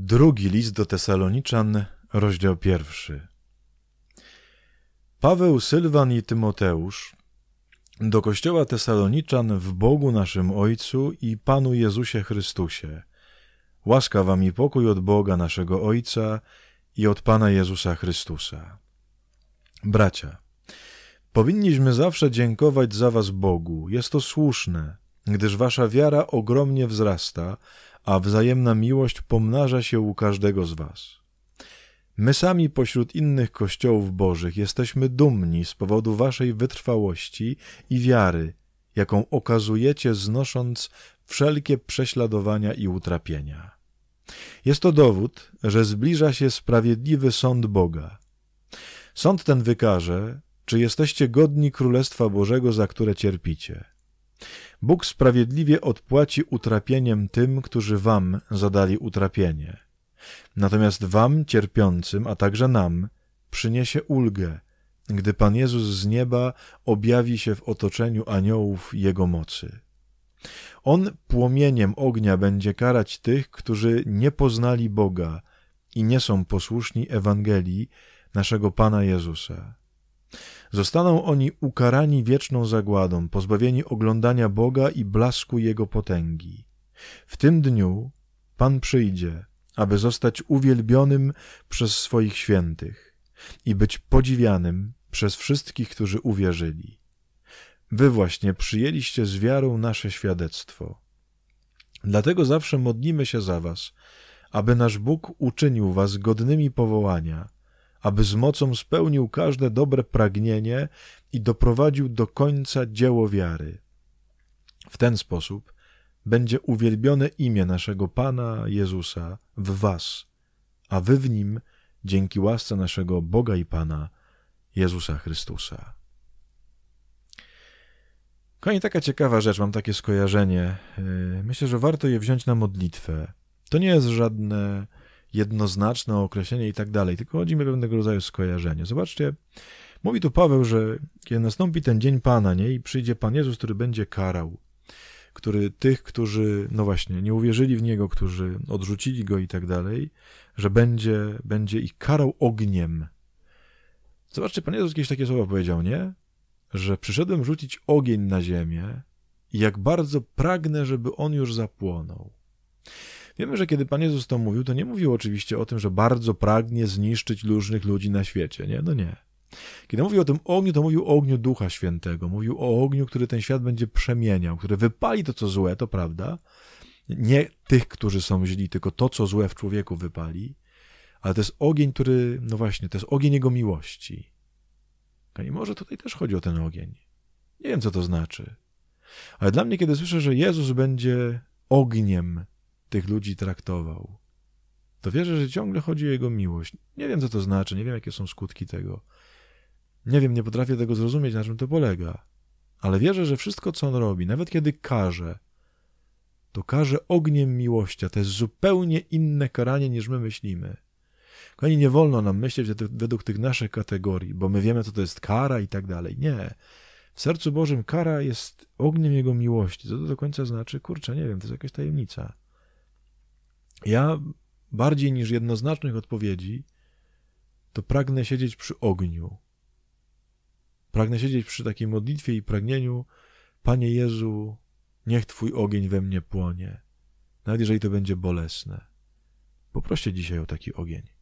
Drugi list do Tesaloniczan, rozdział pierwszy. Paweł, Sylwan i Tymoteusz do kościoła Tesaloniczan w Bogu naszym Ojcu i Panu Jezusie Chrystusie. Łaska wam i pokój od Boga naszego Ojca i od Pana Jezusa Chrystusa. Bracia, powinniśmy zawsze dziękować za was Bogu. Jest to słuszne, gdyż wasza wiara ogromnie wzrasta, a wzajemna miłość pomnaża się u każdego z Was. My sami pośród innych kościołów bożych jesteśmy dumni z powodu Waszej wytrwałości i wiary, jaką okazujecie znosząc wszelkie prześladowania i utrapienia. Jest to dowód, że zbliża się sprawiedliwy sąd Boga. Sąd ten wykaże, czy jesteście godni Królestwa Bożego, za które cierpicie. Bóg sprawiedliwie odpłaci utrapieniem tym, którzy wam zadali utrapienie. Natomiast wam cierpiącym, a także nam, przyniesie ulgę, gdy Pan Jezus z nieba objawi się w otoczeniu aniołów Jego mocy. On płomieniem ognia będzie karać tych, którzy nie poznali Boga i nie są posłuszni Ewangelii naszego Pana Jezusa. Zostaną oni ukarani wieczną zagładą, pozbawieni oglądania Boga i blasku Jego potęgi. W tym dniu Pan przyjdzie, aby zostać uwielbionym przez swoich świętych i być podziwianym przez wszystkich, którzy uwierzyli. Wy właśnie przyjęliście z wiarą nasze świadectwo. Dlatego zawsze modlimy się za Was, aby nasz Bóg uczynił Was godnymi powołania aby z mocą spełnił każde dobre pragnienie i doprowadził do końca dzieło wiary. W ten sposób będzie uwielbione imię naszego Pana Jezusa w Was, a Wy w Nim dzięki łasce naszego Boga i Pana Jezusa Chrystusa. Kochani, taka ciekawa rzecz, mam takie skojarzenie. Yy, myślę, że warto je wziąć na modlitwę. To nie jest żadne jednoznaczne określenie i tak dalej, tylko chodzi mi o pewnego rodzaju skojarzenie. Zobaczcie, mówi tu Paweł, że kiedy nastąpi ten dzień Pana, nie, i przyjdzie Pan Jezus, który będzie karał, który tych, którzy, no właśnie, nie uwierzyli w Niego, którzy odrzucili Go i tak dalej, że będzie, będzie ich karał ogniem. Zobaczcie, Pan Jezus jakieś takie słowa powiedział, nie? Że przyszedłem rzucić ogień na ziemię i jak bardzo pragnę, żeby on już zapłonął. Wiemy, że kiedy Pan Jezus to mówił, to nie mówił oczywiście o tym, że bardzo pragnie zniszczyć różnych ludzi na świecie. Nie, no nie. Kiedy mówił o tym ogniu, to mówił o ogniu Ducha Świętego. Mówił o ogniu, który ten świat będzie przemieniał, który wypali to, co złe, to prawda. Nie tych, którzy są źli, tylko to, co złe w człowieku wypali. Ale to jest ogień, który, no właśnie, to jest ogień Jego miłości. I może tutaj też chodzi o ten ogień. Nie wiem, co to znaczy. Ale dla mnie, kiedy słyszę, że Jezus będzie ogniem tych ludzi traktował, to wierzę, że ciągle chodzi o jego miłość. Nie wiem, co to znaczy, nie wiem, jakie są skutki tego. Nie wiem, nie potrafię tego zrozumieć, na czym to polega. Ale wierzę, że wszystko, co on robi, nawet kiedy karze, to karze ogniem miłości. To jest zupełnie inne karanie, niż my myślimy. Kochani, nie wolno nam myśleć według tych naszych kategorii, bo my wiemy, co to jest kara i tak dalej. Nie. W sercu Bożym kara jest ogniem Jego miłości. Co to do końca znaczy? Kurczę, nie wiem, to jest jakaś tajemnica. Ja bardziej niż jednoznacznych odpowiedzi, to pragnę siedzieć przy ogniu. Pragnę siedzieć przy takiej modlitwie i pragnieniu, Panie Jezu, niech Twój ogień we mnie płonie, nawet jeżeli to będzie bolesne. Poproście dzisiaj o taki ogień.